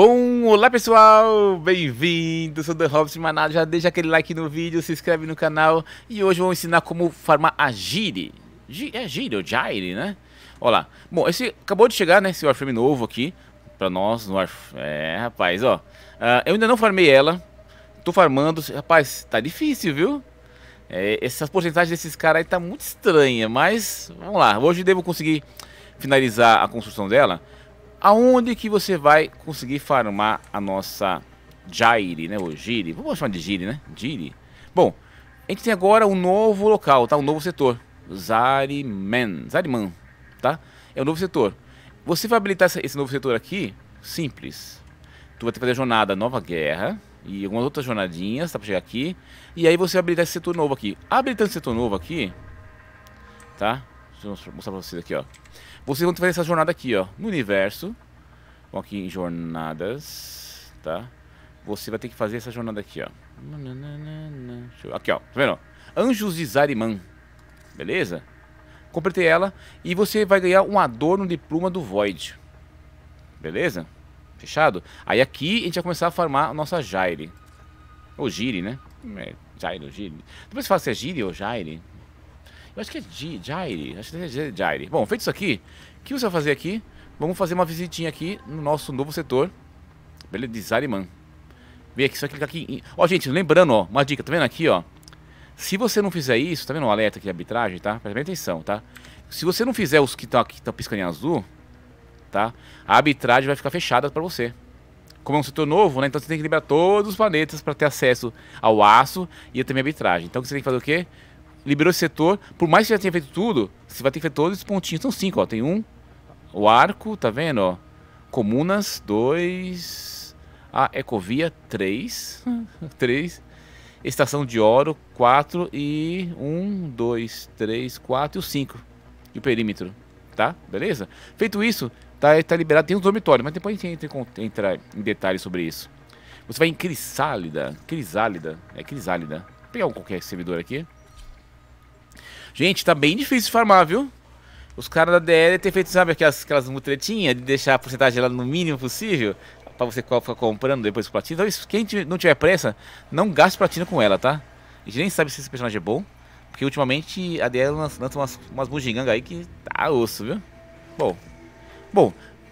bom? Olá pessoal, bem-vindo, sou The Hobbit Manado. já deixa aquele like no vídeo, se inscreve no canal e hoje vou ensinar como farmar a Gire, G é Gire ou Jaire, né? Olha lá, bom, esse acabou de chegar, né, esse Warframe novo aqui, pra nós, no Warframe, é rapaz, ó, uh, eu ainda não farmei ela, tô farmando, rapaz, tá difícil, viu? É, essas porcentagens desses caras aí tá muito estranha, mas vamos lá, hoje devo conseguir finalizar a construção dela, aonde que você vai conseguir farmar a nossa Jairi, né? Ou Giri, vamos chamar de Giri, né? Giri. Bom, a gente tem agora um novo local, tá? Um novo setor, Zariman, Zariman, tá? É um novo setor. Você vai habilitar esse novo setor aqui, simples. Tu vai ter que fazer a jornada Nova Guerra e algumas outras jornadinhas, tá? Pra chegar aqui. E aí você vai habilitar esse setor novo aqui. Habilitando esse setor novo aqui, tá? Deixa eu mostrar pra vocês aqui, ó. Vocês vão fazer essa jornada aqui, ó. No universo. Vão aqui em jornadas. Tá? Você vai ter que fazer essa jornada aqui, ó. Aqui, ó. Tá vendo? Anjos de Zariman. Beleza? Completei ela. E você vai ganhar um adorno de pluma do Void. Beleza? Fechado? Aí aqui a gente vai começar a farmar a nossa Jaire. Ou Jire, né? É, Jaire ou Gire. Depois você fala se é Jire ou Jaire. Eu acho que é Jairi. Acho que é Jairi. Bom, feito isso aqui, o que você vai fazer aqui? Vamos fazer uma visitinha aqui no nosso novo setor. Beleza, Desariman. Vem aqui, só clicar aqui. Em... Ó, gente, lembrando, ó, uma dica, tá vendo aqui, ó? Se você não fizer isso, tá vendo o alerta aqui de arbitragem, tá? Presta bem atenção, tá? Se você não fizer os que estão tá aqui, estão tá piscando em azul, tá? A arbitragem vai ficar fechada para você. Como é um setor novo, né? Então você tem que liberar todos os planetas para ter acesso ao aço e também à arbitragem. Então você tem que fazer o quê? liberou esse setor, por mais que já tenha feito tudo, você vai ter que fazer todos os pontinhos. São então, cinco, ó. Tem um, o arco, tá vendo, ó? Comunas, dois. A Ecovia, três. três. Estação de Ouro, quatro. E um, dois, três, quatro e o cinco. E o perímetro, tá? Beleza? Feito isso, tá, tá liberado. Tem os dormitórios, mas depois a gente entra, entra em detalhes sobre isso. Você vai em Crisálida. Crisálida. É Crisálida. Vou pegar um qualquer servidor aqui. Gente, tá bem difícil farmar, viu? Os caras da DL ter feito, sabe, aquelas, aquelas mutretinhas de deixar a porcentagem lá no mínimo possível pra você ficar comprando depois o platino. Então, quem não tiver pressa, não gaste platino com ela, tá? A gente nem sabe se esse personagem é bom, porque ultimamente a DL lança umas, umas bugigangas aí que tá osso, viu? Bom, bom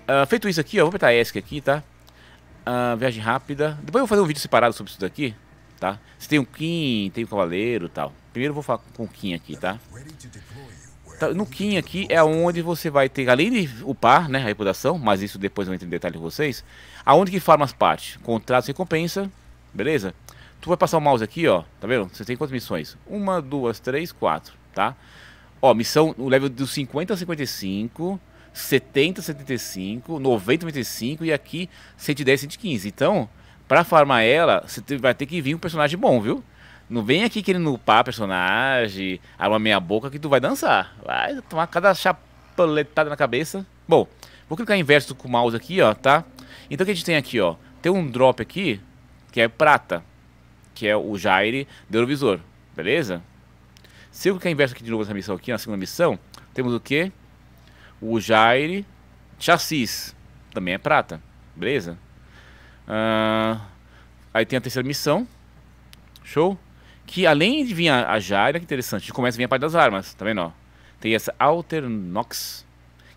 uh, feito isso aqui, ó, vou apertar ESC aqui, tá? Uh, viagem rápida. Depois eu vou fazer um vídeo separado sobre isso daqui, tá? Se tem um Kim, tem um Cavaleiro e tal. Primeiro eu vou falar com o Kim aqui, tá? tá? No Kim aqui é onde você vai ter, além de upar né, a reputação, mas isso depois eu entro em detalhe com vocês, aonde que forma as partes? Contratos recompensa, beleza? Tu vai passar o mouse aqui, ó, tá vendo? Você tem quantas missões? Uma, duas, três, quatro, tá? Ó, missão, o level dos 50 a 55, 70 a 75, 90 a 95 e aqui 110 a 115. Então, pra farmar ela, você vai ter que vir um personagem bom, viu? Não vem aqui querendo upar personagem, arma meia boca que tu vai dançar. Vai tomar cada chapeletada na cabeça. Bom, vou clicar inverso com o mouse aqui, ó, tá? Então o que a gente tem aqui, ó? Tem um drop aqui, que é prata, que é o Jaire do Eurovisor, beleza? Se eu clicar inverso aqui de novo nessa missão aqui, na segunda missão, temos o que? O Jaire Chassis, também é prata, beleza? Uh, aí tem a terceira missão, show? Que além de vir a, a Jaira, que interessante, começa a vir a parte das armas, tá vendo? Ó? Tem essa Alternox,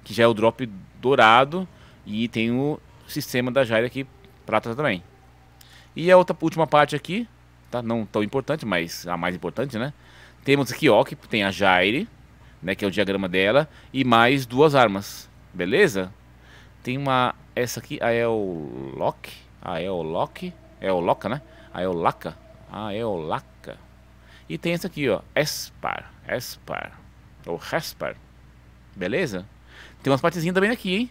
que já é o drop dourado, e tem o sistema da Jaira aqui, prata também. E a outra última parte aqui, tá? Não tão importante, mas a mais importante, né? Temos aqui, ó, que tem a Jaire, né? Que é o diagrama dela, e mais duas armas, beleza? Tem uma, essa aqui, a Eolok, a Eolok, Eoloca, né? A Eolaca, a Eolaca, e tem essa aqui, ó, espar, espar, ou respar, beleza? Tem umas partezinhas também aqui, hein?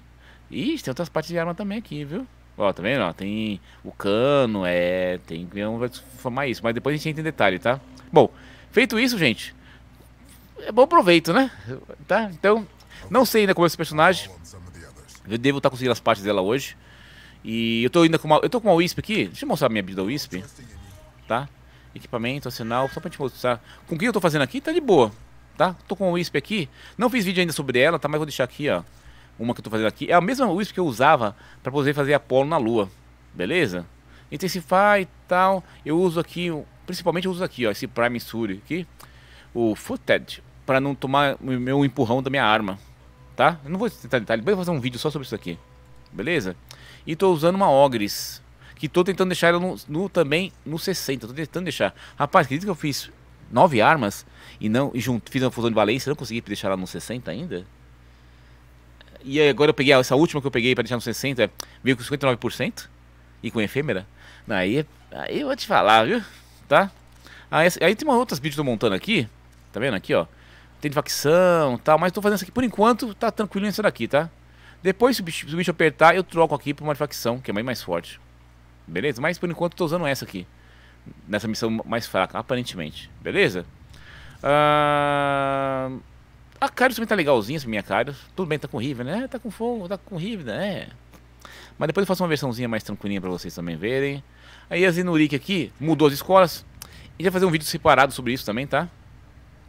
Ixi, tem outras partes de arma também aqui, viu? Ó, tá vendo? Ó, tem o cano, é... tem que formar isso, mas depois a gente entra em detalhe, tá? Bom, feito isso, gente, é bom proveito, né? Tá? Então, não sei ainda como é esse personagem, eu devo estar tá conseguindo as partes dela hoje, e eu tô ainda com uma, eu tô com uma Wisp aqui, deixa eu mostrar a minha build da Wisp, tá? equipamento, sinal, só pra te mostrar. Com o que eu tô fazendo aqui, tá de boa, tá? Tô com o Wisp aqui, não fiz vídeo ainda sobre ela, tá? Mas vou deixar aqui, ó, uma que eu tô fazendo aqui. É a mesma Wisp que eu usava pra poder fazer Apolo na Lua, beleza? Intensify e tal, eu uso aqui, principalmente eu uso aqui, ó, esse Prime Suri aqui, o Footed, pra não tomar o meu empurrão da minha arma, tá? Eu não vou tentar detalhes, vou fazer um vídeo só sobre isso aqui, beleza? E tô usando uma Ogres, que tô tentando deixar ela no, no também no 60. Tô tentando deixar. Rapaz, acredito que eu fiz nove armas e não e junto, fiz uma fusão de valência, não consegui deixar ela no 60 ainda? E agora eu peguei essa última que eu peguei para deixar no 60, veio com 59% e com efêmera. Aí, aí eu vou te falar, viu? Tá? Aí, aí tem umas outras vídeos que eu tô montando aqui, tá vendo aqui, ó? Tem de facção e tal, mas tô fazendo isso aqui por enquanto, tá tranquilo nessa daqui, tá? Depois, se o bicho, se o bicho apertar, eu troco aqui pra uma facção, que é bem mais forte. Beleza? Mas por enquanto tô usando essa aqui. Nessa missão mais fraca, aparentemente. Beleza? Ah, a Kairos também tá legalzinha, essa minha Kairos. Tudo bem, tá com Riven, né? É, tá com fogo, tá com Riven, né? Mas depois eu faço uma versãozinha mais tranquilinha pra vocês também verem. Aí a Zenurik aqui mudou as escolas. E vai fazer um vídeo separado sobre isso também, tá?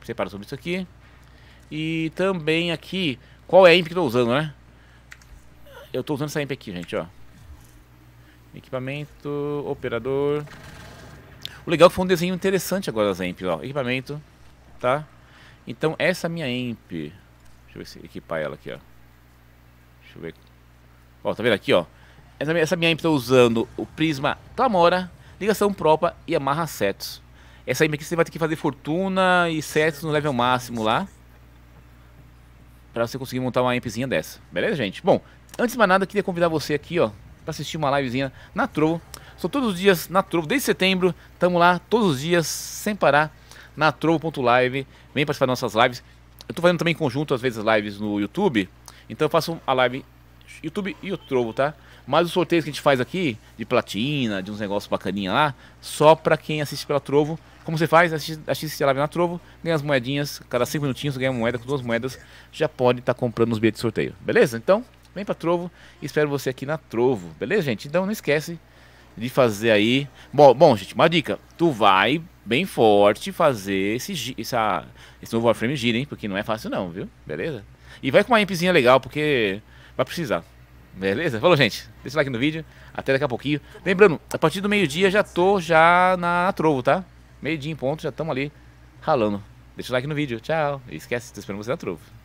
Separado sobre isso aqui. E também aqui, qual é a imp que eu tô usando, né? Eu tô usando essa imp aqui, gente, ó. Equipamento, operador. O legal é que foi um desenho interessante agora das EMPs, ó. Equipamento, tá? Então essa minha EMP, deixa eu ver se equipar ela aqui, ó. Deixa eu ver. Ó, tá vendo aqui, ó. Essa minha, essa minha EMP tá usando o prisma Clamora, ligação propa e amarra setos. Essa EMP aqui você vai ter que fazer fortuna e setos no level máximo lá. Pra você conseguir montar uma EMPzinha dessa. Beleza, gente? Bom, antes de mais nada, eu queria convidar você aqui, ó para assistir uma livezinha na Trovo. Sou todos os dias na Trovo, desde setembro, estamos lá todos os dias, sem parar, na Trovo.live. Vem participar das nossas lives. Eu estou fazendo também em conjunto, às vezes, lives no YouTube. Então eu faço a live YouTube e o Trovo, tá? Mas os sorteios que a gente faz aqui, de platina, de uns negócios bacaninha lá, só para quem assiste pela Trovo. Como você faz? Assiste, assiste a live na Trovo, ganha as moedinhas, cada 5 minutinhos ganha uma moeda, com duas moedas, já pode estar tá comprando os bilhetes de sorteio. Beleza? Então, Vem para Trovo e espero você aqui na Trovo, beleza, gente? Então não esquece de fazer aí. Bom, bom gente, uma dica: tu vai bem forte fazer esse, essa, esse novo Warframe gira, hein? Porque não é fácil, não, viu? Beleza? E vai com uma ampzinha legal, porque vai precisar. Beleza? Falou, gente. Deixa o like no vídeo. Até daqui a pouquinho. Lembrando, a partir do meio-dia já tô já na, na Trovo, tá? Meio-dia em ponto, já estamos ali ralando. Deixa o like no vídeo. Tchau. E esquece, tô esperando você na Trovo.